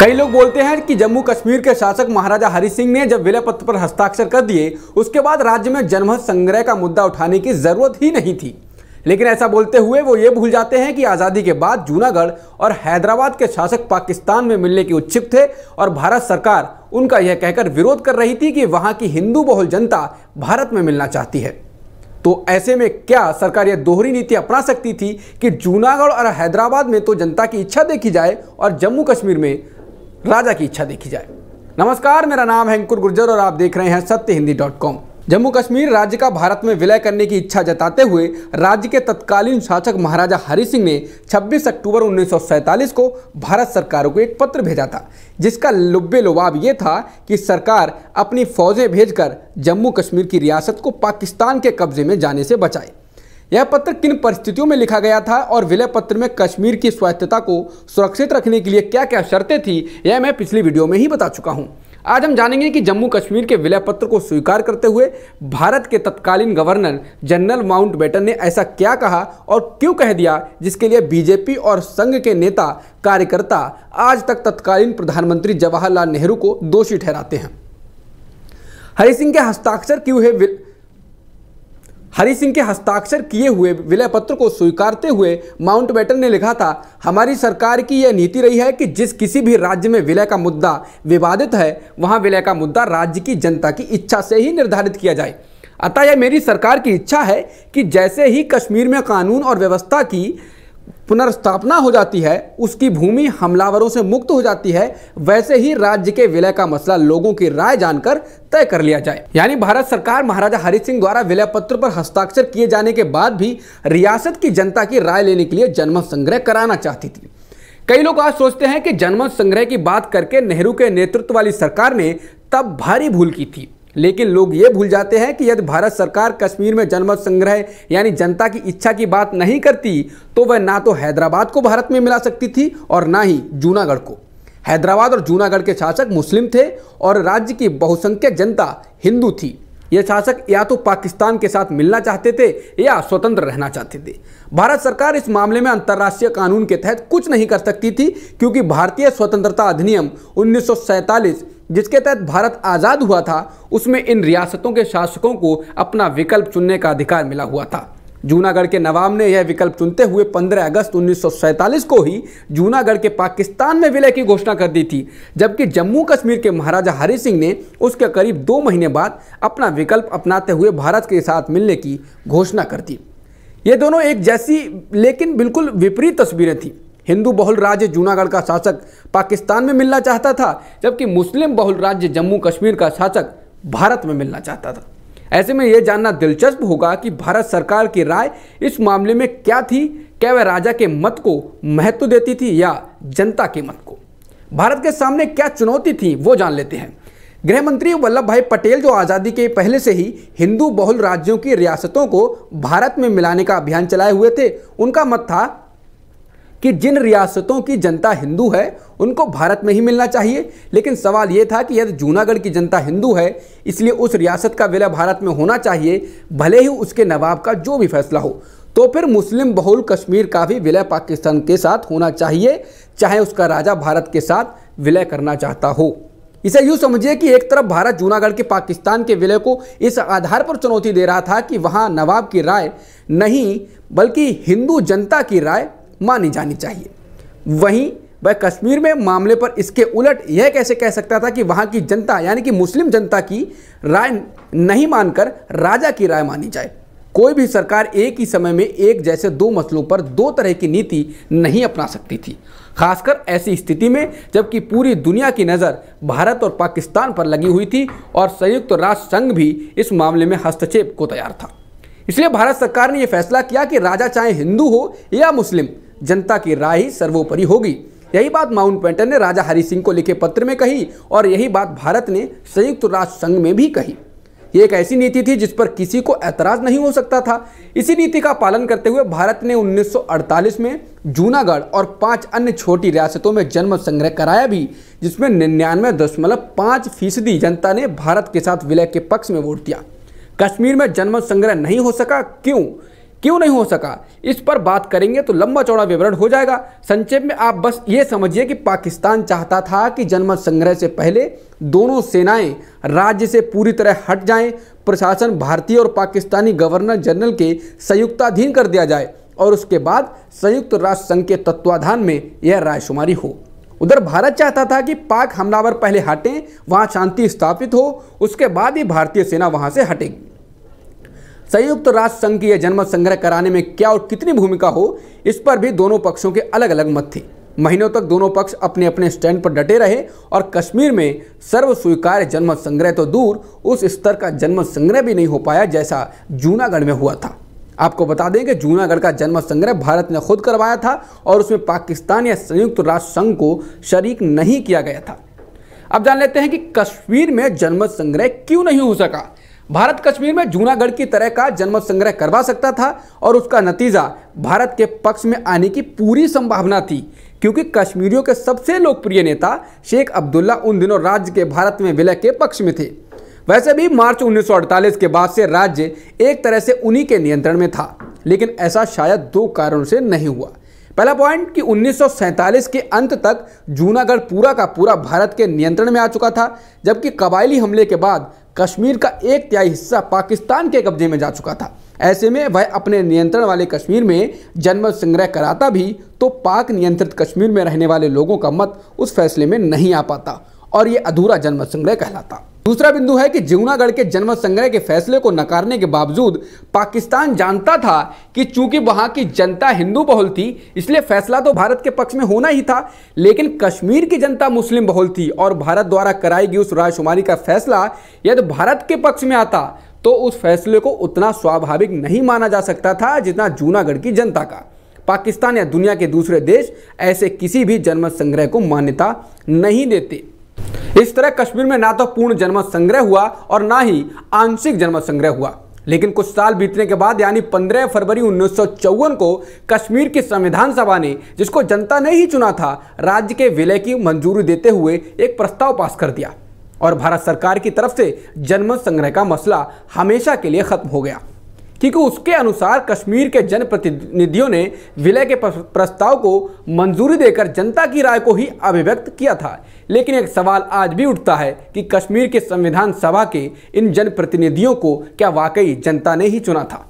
कई लोग बोलते हैं कि जम्मू कश्मीर के शासक महाराजा हरि सिंह ने जब विलय पत्र पर हस्ताक्षर कर दिए उसके बाद राज्य में जनमत संग्रह का मुद्दा उठाने की जरूरत ही नहीं थी लेकिन ऐसा बोलते हुए वो ये भूल जाते हैं कि आज़ादी के बाद जूनागढ़ और हैदराबाद के शासक पाकिस्तान में मिलने के उत्सुक थे और भारत सरकार उनका यह कहकर विरोध कर रही थी कि वहाँ की हिंदू बहुल जनता भारत में मिलना चाहती है तो ऐसे में क्या सरकार यह दोहरी नीति अपना सकती थी कि जूनागढ़ और हैदराबाद में तो जनता की इच्छा देखी जाए और जम्मू कश्मीर में राजा की इच्छा देखी जाए नमस्कार मेरा नाम है अंकुर गुर्जर और आप देख रहे हैं सत्य हिंदी डॉट कॉम जम्मू कश्मीर राज्य का भारत में विलय करने की इच्छा जताते हुए राज्य के तत्कालीन शासक महाराजा हरि सिंह ने 26 अक्टूबर 1947 को भारत सरकार को एक पत्र भेजा था जिसका लुब्बे लुबाब ये था कि सरकार अपनी फौजें भेजकर जम्मू कश्मीर की रियासत को पाकिस्तान के कब्जे में जाने से बचाए यह पत्र किन परिस्थितियों में लिखा गया था और विलय पत्र में कश्मीर की स्वायत्तता को सुरक्षित रखने के लिए क्या क्या शर्तें थी यह मैं पिछली वीडियो में ही बता चुका हूँ आज हम जानेंगे कि जम्मू कश्मीर के विलय पत्र को स्वीकार करते हुए भारत के तत्कालीन गवर्नर जनरल माउंट बेटन ने ऐसा क्या कहा और क्यों कह दिया जिसके लिए बीजेपी और संघ के नेता कार्यकर्ता आज तक तत्कालीन प्रधानमंत्री जवाहरलाल नेहरू को दोषी ठहराते हैं हरि सिंह के हस्ताक्षर क्यों है हरि सिंह के हस्ताक्षर किए हुए विलय पत्र को स्वीकारते हुए माउंट बैटन ने लिखा था हमारी सरकार की यह नीति रही है कि जिस किसी भी राज्य में विलय का मुद्दा विवादित है वहाँ विलय का मुद्दा राज्य की जनता की इच्छा से ही निर्धारित किया जाए अतः यह मेरी सरकार की इच्छा है कि जैसे ही कश्मीर में कानून और व्यवस्था की पुनर्स्थापना हो जाती है उसकी भूमि हमलावरों से मुक्त हो जाती है वैसे ही राज्य के विलय का मसला लोगों की राय जानकर तय कर लिया जाए यानी भारत सरकार महाराजा हरि सिंह द्वारा विलय पत्र पर हस्ताक्षर किए जाने के बाद भी रियासत की जनता की राय लेने के लिए जनमत संग्रह कराना चाहती थी कई लोग आज सोचते हैं कि जनमत संग्रह की बात करके नेहरू के नेतृत्व वाली सरकार ने तब भारी भूल की थी लेकिन लोग ये भूल जाते हैं कि यदि भारत सरकार कश्मीर में जनमत संग्रह यानी जनता की इच्छा की बात नहीं करती तो वह ना तो हैदराबाद को भारत में मिला सकती थी और ना ही जूनागढ़ को हैदराबाद और जूनागढ़ के शासक मुस्लिम थे और राज्य की बहुसंख्यक जनता हिंदू थी ये शासक या तो पाकिस्तान के साथ मिलना चाहते थे या स्वतंत्र रहना चाहते थे भारत सरकार इस मामले में अंतर्राष्ट्रीय कानून के तहत कुछ नहीं कर सकती थी क्योंकि भारतीय स्वतंत्रता अधिनियम उन्नीस जिसके तहत भारत आज़ाद हुआ था उसमें इन रियासतों के शासकों को अपना विकल्प चुनने का अधिकार मिला हुआ था जूनागढ़ के नवाब ने यह विकल्प चुनते हुए 15 अगस्त उन्नीस को ही जूनागढ़ के पाकिस्तान में विलय की घोषणा कर दी थी जबकि जम्मू कश्मीर के महाराजा हरि सिंह ने उसके करीब दो महीने बाद अपना विकल्प अपनाते हुए भारत के साथ मिलने की घोषणा कर दी ये दोनों एक जैसी लेकिन बिल्कुल विपरीत तस्वीरें थीं हिंदू बहुल राज्य जूनागढ़ का शासक पाकिस्तान में मिलना चाहता था जबकि मुस्लिम बहुल राज्य जम्मू कश्मीर का शासक भारत में मिलना चाहता था ऐसे में यह जानना दिलचस्प होगा कि भारत सरकार की राय इस मामले में क्या थी क्या वह राजा के मत को महत्व देती थी या जनता के मत को भारत के सामने क्या चुनौती थी वो जान लेते हैं गृह मंत्री वल्लभ भाई पटेल जो आज़ादी के पहले से ही हिंदू बहुल राज्यों की रियासतों को भारत में मिलाने का अभियान चलाए हुए थे उनका मत था कि जिन रियासतों की जनता हिंदू है उनको भारत में ही मिलना चाहिए लेकिन सवाल ये था कि यदि जूनागढ़ की जनता हिंदू है इसलिए उस रियासत का विलय भारत में होना चाहिए भले ही उसके नवाब का जो भी फैसला हो तो फिर मुस्लिम बहुल कश्मीर का भी विलय पाकिस्तान के साथ होना चाहिए चाहे उसका राजा भारत के साथ विलय करना चाहता हो इसे यूँ समझिए कि एक तरफ भारत जूनागढ़ के पाकिस्तान के विलय को इस आधार पर चुनौती दे रहा था कि वहाँ नवाब की राय नहीं बल्कि हिंदू जनता की राय मानी जानी चाहिए वहीं वह कश्मीर में मामले पर इसके उलट यह कैसे कह सकता था कि वहाँ की जनता यानी कि मुस्लिम जनता की राय नहीं मानकर राजा की राय मानी जाए कोई भी सरकार एक ही समय में एक जैसे दो मसलों पर दो तरह की नीति नहीं अपना सकती थी खासकर ऐसी स्थिति में जबकि पूरी दुनिया की नज़र भारत और पाकिस्तान पर लगी हुई थी और संयुक्त राष्ट्र संघ भी इस मामले में हस्तक्षेप को तैयार था इसलिए भारत सरकार ने यह फैसला किया कि राजा चाहे हिंदू हो या मुस्लिम जनता की राय ही सर्वोपरि होगी यही बात माउंट पेंटन ने राजा हरि सिंह को लिखे पत्र में कही और यही बात भारत ने संयुक्त राष्ट्र संघ में भी कही ये एक ऐसी नीति थी जिस पर किसी को ऐतराज नहीं हो सकता था इसी नीति का पालन करते हुए भारत ने 1948 में जूनागढ़ और पांच अन्य छोटी रियासतों में जन्म संग्रह कराया भी जिसमें निन्यानवे दशमलव पाँच फीसदी जनता ने भारत के साथ विलय के पक्ष में वोट दिया कश्मीर में जन्म संग्रह नहीं हो सका क्यों क्यों नहीं हो सका इस पर बात करेंगे तो लंबा चौड़ा विवरण हो जाएगा संक्षेप में आप बस ये समझिए कि पाकिस्तान चाहता था कि जनमत संग्रह से पहले दोनों सेनाएं राज्य से पूरी तरह हट जाएं, प्रशासन भारतीय और पाकिस्तानी गवर्नर जनरल के संयुक्ताधीन कर दिया जाए और उसके बाद संयुक्त राष्ट्र संघ के तत्वाधान में यह रायशुमारी हो उधर भारत चाहता था कि पाक हमलावर पहले हटें वहाँ शांति स्थापित हो उसके बाद ही भारतीय सेना वहाँ से हटेगी संयुक्त राष्ट्र संघ की यह जनमत संग्रह कराने में क्या और कितनी भूमिका हो इस पर भी दोनों पक्षों के अलग अलग मत थे महीनों तक दोनों पक्ष अपने अपने स्टैंड पर डटे रहे और कश्मीर में सर्व स्वीकार्य जनमत संग्रह तो दूर उस स्तर का जनमत संग्रह भी नहीं हो पाया जैसा जूनागढ़ में हुआ था आपको बता दें कि जूनागढ़ का जनमत संग्रह भारत ने खुद करवाया था और उसमें पाकिस्तान या संयुक्त राष्ट्र संघ को शरीक नहीं किया गया था अब जान लेते हैं कि कश्मीर में जनमत संग्रह क्यों नहीं हो सका भारत कश्मीर में जूनागढ़ की तरह का जनमत संग्रह करवा सकता था और उसका नतीजा भारत के पक्ष में आने की पूरी संभावना थी क्योंकि कश्मीरियों के सबसे लोकप्रिय नेता शेख अब्दुल्ला उन दिनों राज्य के भारत में विलय के पक्ष में थे वैसे भी मार्च 1948 के बाद से राज्य एक तरह से उन्हीं के नियंत्रण में था लेकिन ऐसा शायद दो कारणों से नहीं हुआ पहला पॉइंट कि 1947 के अंत तक जूनागढ़ पूरा का पूरा भारत के नियंत्रण में आ चुका था जबकि कबायली हमले के बाद कश्मीर का एक तिहाई हिस्सा पाकिस्तान के कब्जे में जा चुका था ऐसे में वह अपने नियंत्रण वाले कश्मीर में जनमत संग्रह कराता भी तो पाक नियंत्रित कश्मीर में रहने वाले लोगों का मत उस फैसले में नहीं आ पाता और ये अधूरा जनमत संग्रह कहलाता दूसरा बिंदु है कि जमुनागढ़ के जन्म संग्रह के फैसले को नकारने के बावजूद पाकिस्तान जानता था कि चूंकि वहां की जनता हिंदू बहुल थी इसलिए फैसला तो भारत के पक्ष में होना ही था लेकिन कश्मीर की जनता मुस्लिम बहुल थी और भारत द्वारा कराई गई उस रायशुमारी का फैसला यदि भारत के पक्ष में आता तो उस फैसले को उतना स्वाभाविक नहीं माना जा सकता था जितना जूनागढ़ की जनता का पाकिस्तान या दुनिया के दूसरे देश ऐसे किसी भी जन्म संग्रह को मान्यता नहीं देते इस तरह कश्मीर में ना तो पूर्ण जनमत संग्रह हुआ और ना ही आंशिक जनमत संग्रह हुआ लेकिन कुछ साल बीतने के बाद यानी 15 फरवरी उन्नीस को कश्मीर की संविधान सभा ने जिसको जनता ने ही चुना था राज्य के विलय की मंजूरी देते हुए एक प्रस्ताव पास कर दिया और भारत सरकार की तरफ से जनमत संग्रह का मसला हमेशा के लिए खत्म हो गया क्योंकि उसके अनुसार कश्मीर के जनप्रतिनिधियों ने विलय के प्रस्ताव को मंजूरी देकर जनता की राय को ही अभिव्यक्त किया था लेकिन एक सवाल आज भी उठता है कि कश्मीर के संविधान सभा के इन जनप्रतिनिधियों को क्या वाकई जनता ने ही चुना था